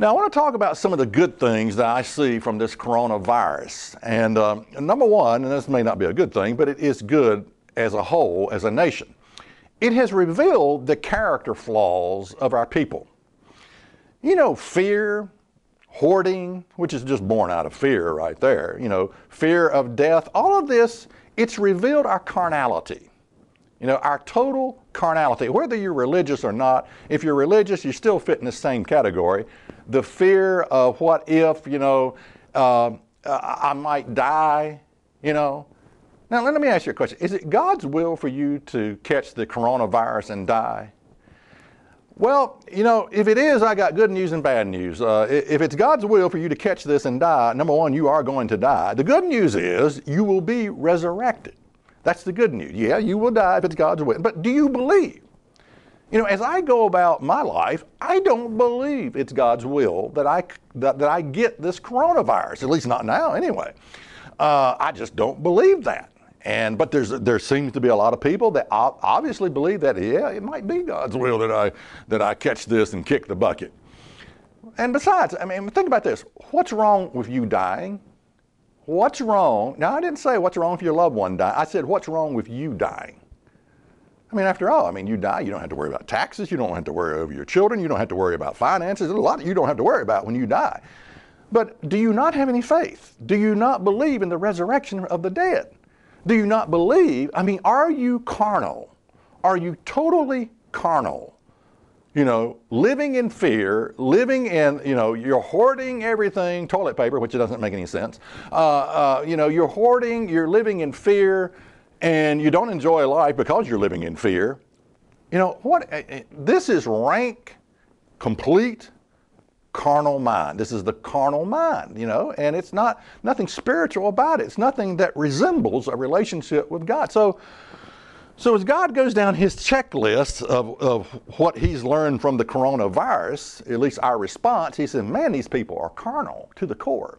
Now, I want to talk about some of the good things that I see from this coronavirus. And um, number one, and this may not be a good thing, but it is good as a whole, as a nation, it has revealed the character flaws of our people. You know, fear, hoarding, which is just born out of fear right there, you know, fear of death, all of this, it's revealed our carnality. You know, our total carnality, whether you're religious or not, if you're religious, you still fit in the same category. The fear of what if, you know, uh, I might die, you know. Now, let me ask you a question. Is it God's will for you to catch the coronavirus and die? Well, you know, if it is, I got good news and bad news. Uh, if it's God's will for you to catch this and die, number one, you are going to die. The good news is you will be resurrected. That's the good news. Yeah, you will die if it's God's will. But do you believe? You know, as I go about my life, I don't believe it's God's will that I, that, that I get this coronavirus, at least not now anyway. Uh, I just don't believe that. And but there's there seems to be a lot of people that obviously believe that yeah it might be God's will that I that I catch this and kick the bucket. And besides, I mean think about this: what's wrong with you dying? What's wrong? Now, I didn't say what's wrong if your loved one dies. I said what's wrong with you dying? I mean, after all, I mean, you die, you don't have to worry about taxes, you don't have to worry over your children, you don't have to worry about finances. There's a lot you don't have to worry about when you die. But do you not have any faith? Do you not believe in the resurrection of the dead? Do you not believe? I mean, are you carnal? Are you totally carnal? you know, living in fear, living in, you know, you're hoarding everything, toilet paper, which doesn't make any sense. Uh, uh, you know, you're hoarding, you're living in fear, and you don't enjoy life because you're living in fear. You know, what? Eh, eh, this is rank, complete carnal mind. This is the carnal mind, you know, and it's not nothing spiritual about it. It's nothing that resembles a relationship with God. So, so as God goes down his checklist of, of what he's learned from the coronavirus, at least our response, he says, man, these people are carnal to the core.